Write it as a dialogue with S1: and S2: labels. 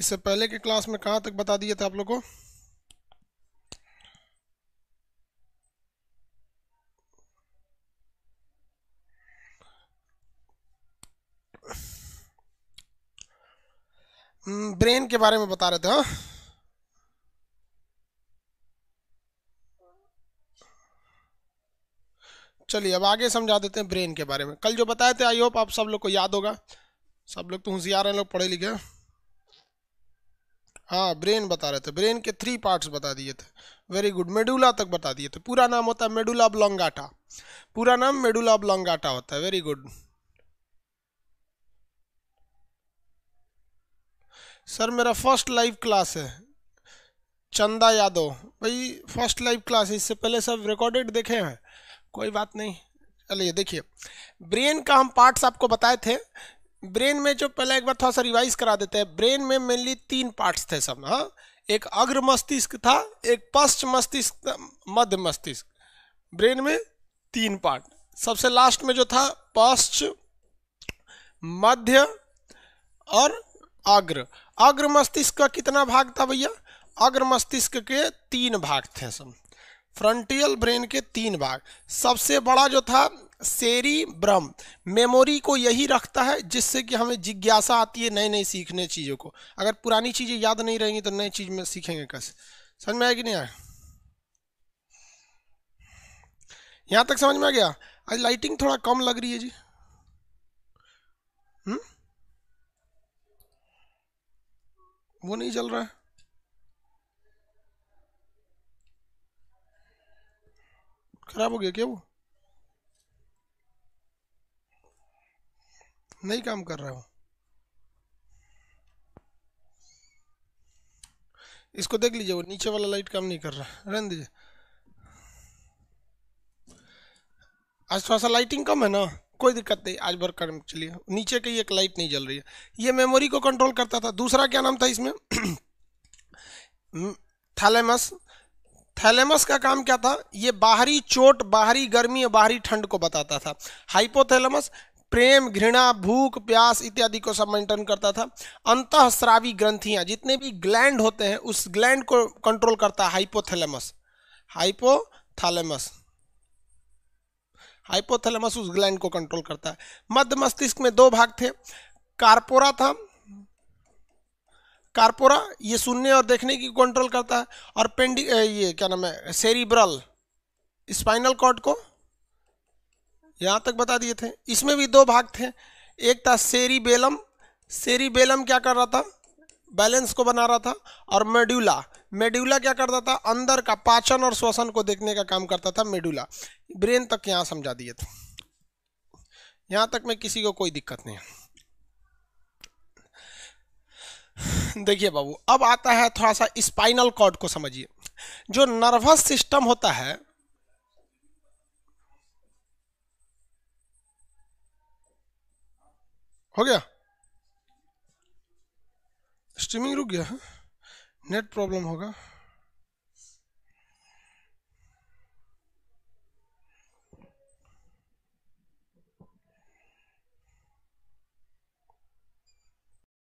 S1: इससे पहले के क्लास में कहाँ तक बता दिए थे आप लोग को हम्म, ब्रेन के बारे में बता रहे थे हाँ चलिए अब आगे समझा देते हैं ब्रेन के बारे में कल जो बताए थे आई होप आप सब लोग को याद होगा सब लोग तो होशियार हैं लोग पढ़े लिखे हैं हाँ ब्रेन बता रहे थे ब्रेन के थ्री पार्ट्स बता दिए थे वेरी गुड मेडुला तक बता दिए थे पूरा नाम होता है मेडुला ब्लोंगाटा पूरा नाम मेडुला ब्लोंगाटा होता है वेरी गुड सर मेरा फर्स्ट लाइव क्लास है चंदा यादव भाई फर्स्ट लाइव क्लास है इससे पहले सब रिकॉर्डेड देखे हैं कोई बात नहीं चलिए देखिए ब्रेन का हम पार्ट्स आपको बताए थे ब्रेन में जो पहले एक बार थोड़ा सा रिवाइज करा देते हैं ब्रेन में मेनली तीन पार्ट्स थे सब हाँ एक अग्र मस्तिष्क था एक पश्च मस्तिष्क मध्य मस्तिष्क ब्रेन में तीन पार्ट सबसे लास्ट में जो था पश्च मध्य और अग्र अग्र मस्तिष्क का कितना भाग था भैया अग्र मस्तिष्क के तीन भाग थे सब फ्रंटियल ब्रेन के तीन भाग सबसे बड़ा जो था सेरी ब्रम मेमोरी को यही रखता है जिससे कि हमें जिज्ञासा आती है नई नई सीखने चीज़ों को अगर पुरानी चीज़ें याद नहीं रहेंगी तो नई चीज़ में सीखेंगे कैसे समझ में आया कि नहीं आया यहाँ तक समझ में आ गया आज लाइटिंग थोड़ा कम लग रही है जी हम्म वो नहीं चल रहा है खराब हो गया क्या वो नहीं काम कर रहा हूँ इसको देख लीजिए वो नीचे वाला लाइट काम नहीं कर रहा रहने दीजिए आज थोड़ा सा लाइटिंग कम है ना कोई दिक्कत नहीं आज भर कर चलिए नीचे की एक लाइट नहीं जल रही है ये मेमोरी को कंट्रोल करता था दूसरा क्या नाम था इसमें थैलेमस थैलेमस का काम क्या था ये बाहरी चोट बाहरी गर्मी और बाहरी ठंड को बताता था हाइपोथैलेमस प्रेम घृणा भूख प्यास इत्यादि को सब मेंटेन करता था अंत श्रावी ग्रंथियां जितने भी ग्लैंड होते हैं उस ग्लैंड को कंट्रोल करता है हाइपोथैलेमस हाइपोथैलेमस हाइपोथैलेमस उस ग्लैंड को कंट्रोल करता है मध्य मस्तिष्क में दो भाग थे कार्पोरा था कारपोरा ये सुनने और देखने की कंट्रोल करता है और पेंडिक ये क्या नाम है सेरिब्रल स्पाइनल कॉर्ड को यहाँ तक बता दिए थे इसमें भी दो भाग थे एक था सेरिबेलम सेरिबेलम क्या कर रहा था बैलेंस को बना रहा था और मेड्यूला मेड्यूला क्या करता था अंदर का पाचन और श्वसन को देखने का काम करता था मेड्यूला ब्रेन तक यहाँ समझा दिए थे यहाँ तक में किसी को कोई दिक्कत नहीं है देखिए बाबू अब आता है थोड़ा सा स्पाइनल कॉर्ड को समझिए जो नर्वस सिस्टम होता है हो गया स्ट्रीमिंग रुक गया है नेट प्रॉब्लम होगा